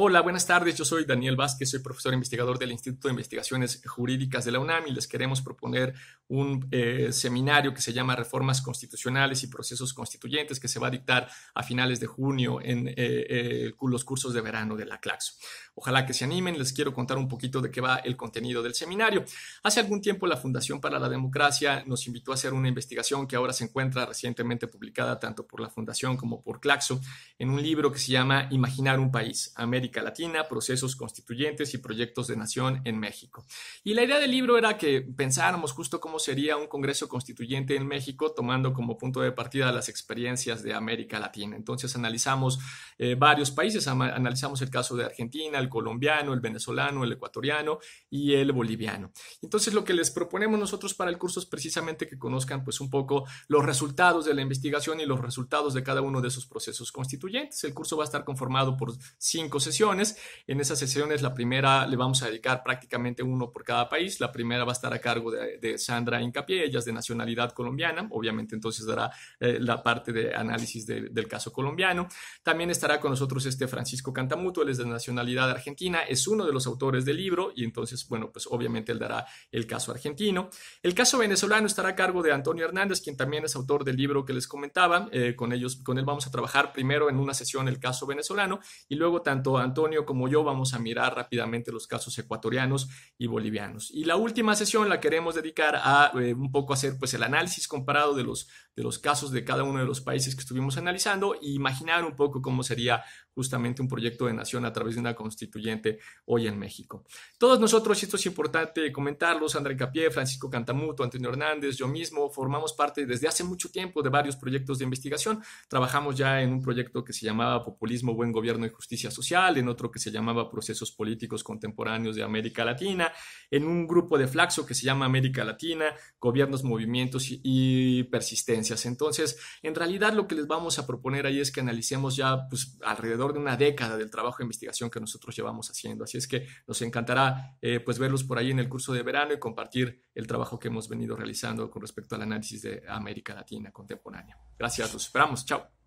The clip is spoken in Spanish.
Hola, buenas tardes. Yo soy Daniel Vázquez, soy profesor investigador del Instituto de Investigaciones Jurídicas de la UNAM y les queremos proponer un eh, seminario que se llama Reformas Constitucionales y Procesos Constituyentes que se va a dictar a finales de junio en eh, eh, los cursos de verano de la CLACSO. Ojalá que se animen. Les quiero contar un poquito de qué va el contenido del seminario. Hace algún tiempo la Fundación para la Democracia nos invitó a hacer una investigación que ahora se encuentra recientemente publicada tanto por la Fundación como por CLACSO en un libro que se llama Imaginar un país, América Latina, procesos constituyentes y proyectos de nación en México. Y la idea del libro era que pensáramos justo cómo sería un Congreso Constituyente en México, tomando como punto de partida las experiencias de América Latina. Entonces analizamos eh, varios países, analizamos el caso de Argentina, el colombiano, el venezolano, el ecuatoriano y el boliviano. Entonces lo que les proponemos nosotros para el curso es precisamente que conozcan pues un poco los resultados de la investigación y los resultados de cada uno de esos procesos constituyentes. El curso va a estar conformado por cinco sesiones. En esas sesiones, la primera le vamos a dedicar prácticamente uno por cada país. La primera va a estar a cargo de, Sandra Incapié, ella es de nacionalidad colombiana. Obviamente, entonces dará eh, la parte de análisis del caso colombiano. También estará con nosotros este Francisco Cantamuto, él es de nacionalidad argentina, es uno de los autores del libro y entonces, bueno, pues obviamente él dará el caso argentino. El caso venezolano estará a cargo de Antonio Hernández, quien también es autor del libro que les comentaba. Eh, con ellos, con él vamos a trabajar primero en una sesión el caso venezolano y luego tanto Antonio como yo vamos a mirar rápidamente los casos ecuatorianos y bolivianos. Y la última sesión la queremos dedicar a eh, un poco hacer pues el análisis comparado de los, de los casos de cada uno de los países que estuvimos analizando e imaginar un poco cómo sería justamente un proyecto de nación a través de una constituyente hoy en México. Todos nosotros, y esto es importante comentarlos, André Capié, Francisco Cantamuto, Antonio Hernández, yo mismo, formamos parte desde hace mucho tiempo de varios proyectos de investigación. Trabajamos ya en un proyecto que se llamaba Populismo, Buen Gobierno y Justicia Social, en otro que se llamaba Procesos Políticos Contemporáneos de América Latina, en un grupo de Flaxo que se llama América Latina, Gobiernos, Movimientos y, y Persistencias. Entonces, en realidad lo que les vamos a proponer ahí es que analicemos ya pues, alrededor de una década del trabajo de investigación que nosotros llevamos haciendo. Así es que nos encantará eh, pues verlos por ahí en el curso de verano y compartir el trabajo que hemos venido realizando con respecto al análisis de América Latina contemporánea. Gracias, los esperamos. Chao.